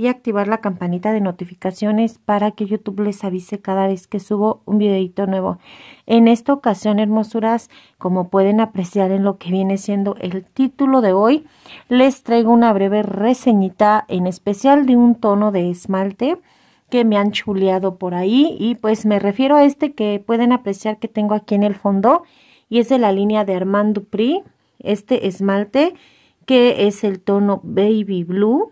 y activar la campanita de notificaciones para que YouTube les avise cada vez que subo un videito nuevo. En esta ocasión, hermosuras, como pueden apreciar en lo que viene siendo el título de hoy, les traigo una breve reseñita en especial de un tono de esmalte que me han chuleado por ahí y pues me refiero a este que pueden apreciar que tengo aquí en el fondo y es de la línea de Armand Dupri, este esmalte que es el tono Baby Blue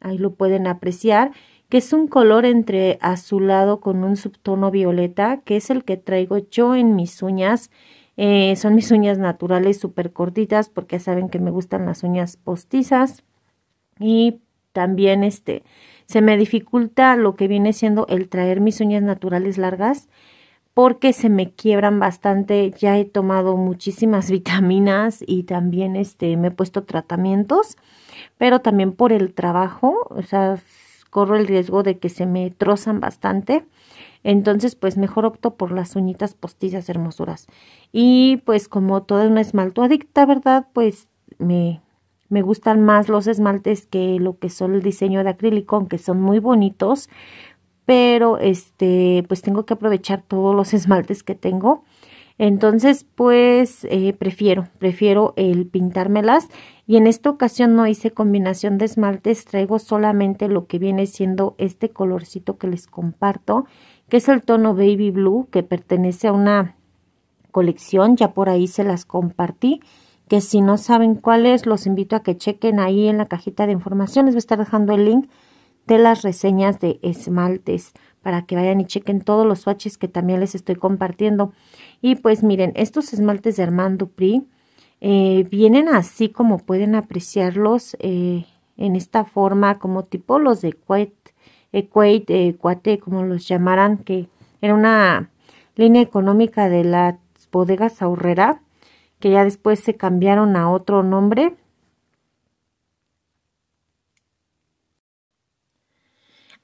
ahí lo pueden apreciar, que es un color entre azulado con un subtono violeta, que es el que traigo yo en mis uñas. Eh, son mis uñas naturales súper cortitas porque saben que me gustan las uñas postizas. Y también este, se me dificulta lo que viene siendo el traer mis uñas naturales largas porque se me quiebran bastante, ya he tomado muchísimas vitaminas y también este me he puesto tratamientos, pero también por el trabajo, o sea, corro el riesgo de que se me trozan bastante. Entonces, pues mejor opto por las uñitas postillas hermosuras. Y pues como toda una esmalto adicta, ¿verdad? Pues me, me gustan más los esmaltes que lo que son el diseño de acrílico, aunque son muy bonitos, pero este, pues tengo que aprovechar todos los esmaltes que tengo. Entonces, pues eh, prefiero, prefiero el pintármelas. Y en esta ocasión no hice combinación de esmaltes, traigo solamente lo que viene siendo este colorcito que les comparto, que es el tono Baby Blue, que pertenece a una colección, ya por ahí se las compartí, que si no saben cuáles los invito a que chequen ahí en la cajita de información, les voy a estar dejando el link de las reseñas de esmaltes para que vayan y chequen todos los swatches que también les estoy compartiendo. Y pues miren, estos esmaltes de Armand Dupri eh, vienen así como pueden apreciarlos eh, en esta forma, como tipo los de quet eh, eh, Cuate, como los llamaran, que era una línea económica de las bodegas ahorrera, que ya después se cambiaron a otro nombre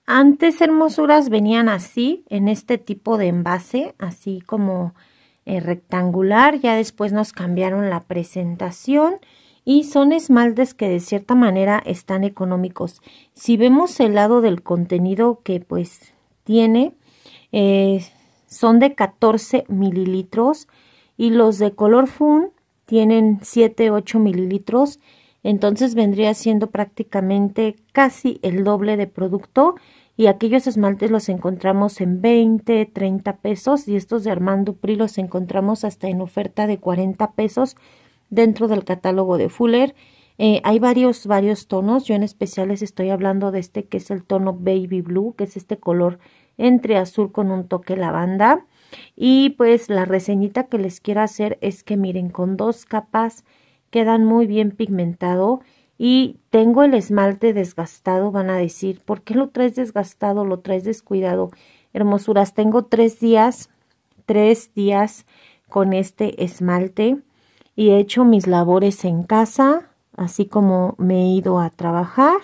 Antes hermosuras venían así, en este tipo de envase, así como eh, rectangular. Ya después nos cambiaron la presentación y son esmaltes que de cierta manera están económicos. Si vemos el lado del contenido que pues tiene, eh, son de 14 mililitros y los de color fun tienen 7-8 mililitros. Entonces vendría siendo prácticamente casi el doble de producto y aquellos esmaltes los encontramos en 20, 30 pesos y estos de Armando Pri los encontramos hasta en oferta de 40 pesos dentro del catálogo de Fuller. Eh, hay varios, varios tonos, yo en especial les estoy hablando de este que es el tono Baby Blue, que es este color entre azul con un toque lavanda. Y pues la reseñita que les quiero hacer es que miren, con dos capas quedan muy bien pigmentado y tengo el esmalte desgastado, van a decir, ¿por qué lo traes desgastado? Lo traes descuidado. Hermosuras, tengo tres días, tres días con este esmalte y he hecho mis labores en casa, así como me he ido a trabajar.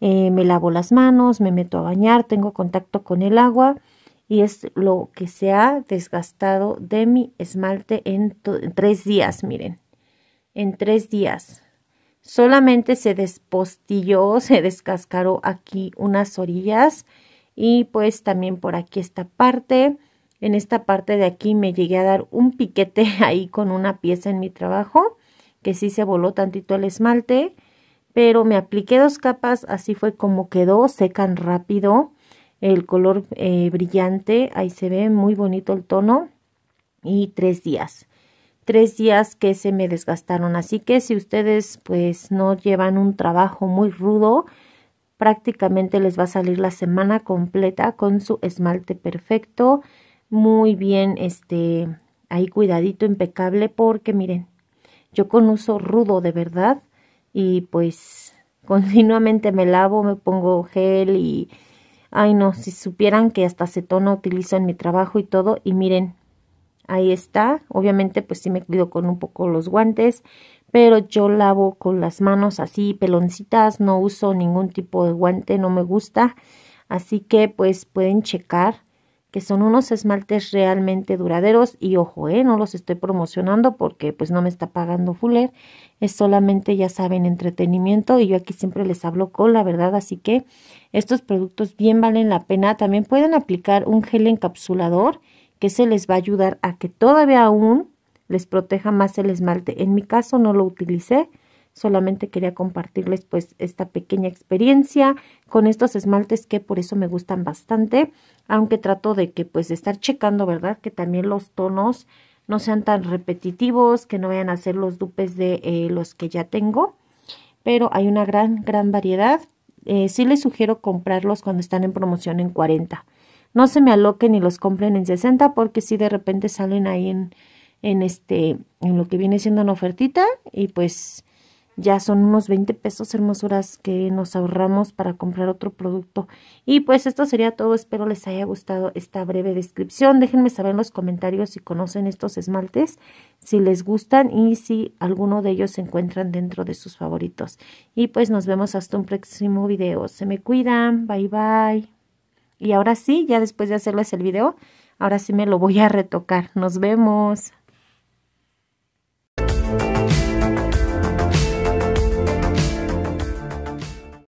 Eh, me lavo las manos, me meto a bañar, tengo contacto con el agua y es lo que se ha desgastado de mi esmalte en tres días, miren, en tres días. Solamente se despostilló, se descascaró aquí unas orillas y pues también por aquí esta parte. En esta parte de aquí me llegué a dar un piquete ahí con una pieza en mi trabajo, que sí se voló tantito el esmalte, pero me apliqué dos capas, así fue como quedó, secan rápido, el color eh, brillante, ahí se ve muy bonito el tono, y tres días tres días que se me desgastaron. Así que si ustedes pues no llevan un trabajo muy rudo, prácticamente les va a salir la semana completa con su esmalte perfecto, muy bien, este, ahí cuidadito, impecable, porque miren, yo con uso rudo de verdad y pues continuamente me lavo, me pongo gel y, ay no, si supieran que hasta acetona utilizo en mi trabajo y todo, y miren, ahí está. Obviamente pues sí me cuido con un poco los guantes, pero yo lavo con las manos así peloncitas, no uso ningún tipo de guante, no me gusta. Así que pues pueden checar que son unos esmaltes realmente duraderos y ojo, eh, no los estoy promocionando porque pues no me está pagando Fuller, es solamente ya saben entretenimiento y yo aquí siempre les hablo con la verdad, así que estos productos bien valen la pena. También pueden aplicar un gel encapsulador que se les va a ayudar a que todavía aún les proteja más el esmalte. En mi caso no lo utilicé, solamente quería compartirles pues esta pequeña experiencia con estos esmaltes que por eso me gustan bastante, aunque trato de que pues de estar checando, ¿verdad? Que también los tonos no sean tan repetitivos, que no vayan a ser los dupes de eh, los que ya tengo, pero hay una gran, gran variedad. Eh, sí les sugiero comprarlos cuando están en promoción en 40 no se me aloquen y los compren en 60 porque si de repente salen ahí en, en, este, en lo que viene siendo una ofertita y pues ya son unos 20 pesos hermosuras que nos ahorramos para comprar otro producto. Y pues esto sería todo, espero les haya gustado esta breve descripción. Déjenme saber en los comentarios si conocen estos esmaltes, si les gustan y si alguno de ellos se encuentran dentro de sus favoritos. Y pues nos vemos hasta un próximo video. Se me cuidan, bye bye. Y ahora sí, ya después de hacerles el video, ahora sí me lo voy a retocar. Nos vemos.